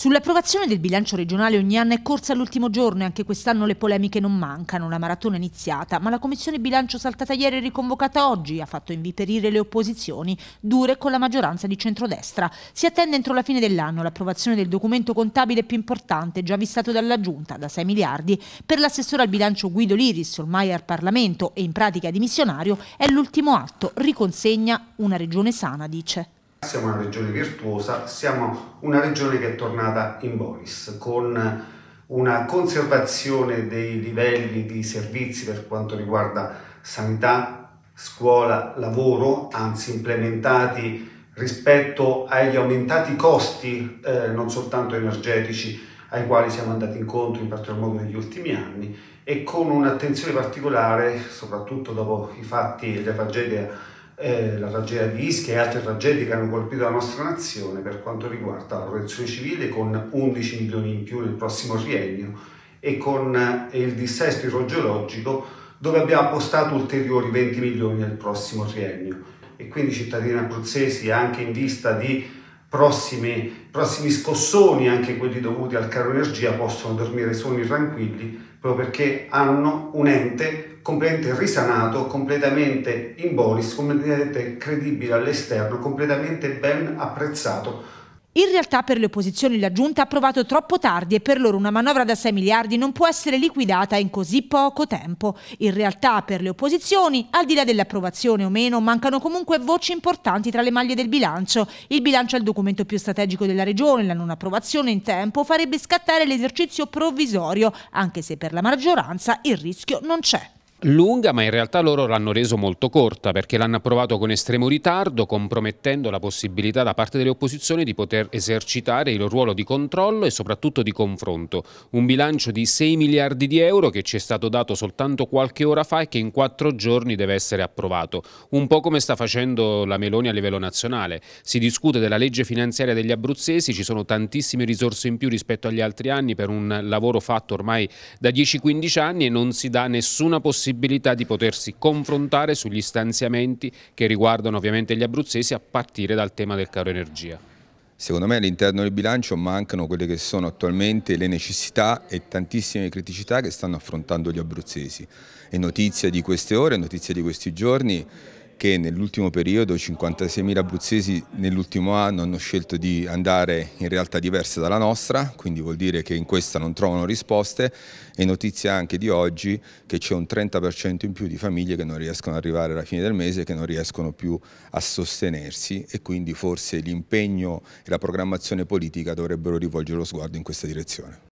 Sull'approvazione del bilancio regionale ogni anno è corsa all'ultimo giorno e anche quest'anno le polemiche non mancano. La maratona è iniziata, ma la commissione bilancio saltata ieri e riconvocata oggi ha fatto inviperire le opposizioni, dure con la maggioranza di centrodestra. Si attende entro la fine dell'anno l'approvazione del documento contabile più importante, già vistato dalla Giunta, da 6 miliardi. Per l'assessore al bilancio Guido Liris, ormai al Parlamento e in pratica dimissionario, è l'ultimo atto, riconsegna una regione sana, dice. Siamo una regione virtuosa, siamo una regione che è tornata in bonis con una conservazione dei livelli di servizi per quanto riguarda sanità, scuola, lavoro, anzi implementati rispetto agli aumentati costi eh, non soltanto energetici ai quali siamo andati incontro in particolar modo negli ultimi anni e con un'attenzione particolare, soprattutto dopo i fatti e la tragedia eh, la tragedia di Ischia e altre tragedie che hanno colpito la nostra nazione per quanto riguarda la protezione civile con 11 milioni in più nel prossimo triennio e con eh, il dissesto idrogeologico dove abbiamo appostato ulteriori 20 milioni nel prossimo triennio e quindi i cittadini abruzzesi anche in vista di prossimi, prossimi scossoni, anche quelli dovuti al caro energia, possono dormire sogni tranquilli proprio perché hanno un ente completamente risanato, completamente in bolis, completamente credibile all'esterno, completamente ben apprezzato. In realtà per le opposizioni la giunta ha approvato troppo tardi e per loro una manovra da 6 miliardi non può essere liquidata in così poco tempo. In realtà per le opposizioni, al di là dell'approvazione o meno, mancano comunque voci importanti tra le maglie del bilancio. Il bilancio è il documento più strategico della regione, la non approvazione in tempo farebbe scattare l'esercizio provvisorio, anche se per la maggioranza il rischio non c'è lunga, ma in realtà loro l'hanno reso molto corta perché l'hanno approvato con estremo ritardo, compromettendo la possibilità da parte delle opposizioni di poter esercitare il ruolo di controllo e soprattutto di confronto. Un bilancio di 6 miliardi di euro che ci è stato dato soltanto qualche ora fa e che in quattro giorni deve essere approvato. Un po' come sta facendo la Meloni a livello nazionale. Si discute della legge finanziaria degli abruzzesi, ci sono tantissime risorse in più rispetto agli altri anni per un lavoro fatto ormai da 10-15 anni e non si dà nessuna possibilità possibilità di potersi confrontare sugli stanziamenti che riguardano ovviamente gli abruzzesi a partire dal tema del caro energia. Secondo me all'interno del bilancio mancano quelle che sono attualmente le necessità e tantissime criticità che stanno affrontando gli abruzzesi. È notizia di queste ore, è notizia di questi giorni che nell'ultimo periodo 56.000 abruzzesi nell'ultimo anno hanno scelto di andare in realtà diverse dalla nostra, quindi vuol dire che in questa non trovano risposte e notizia anche di oggi che c'è un 30% in più di famiglie che non riescono ad arrivare alla fine del mese, che non riescono più a sostenersi e quindi forse l'impegno e la programmazione politica dovrebbero rivolgere lo sguardo in questa direzione.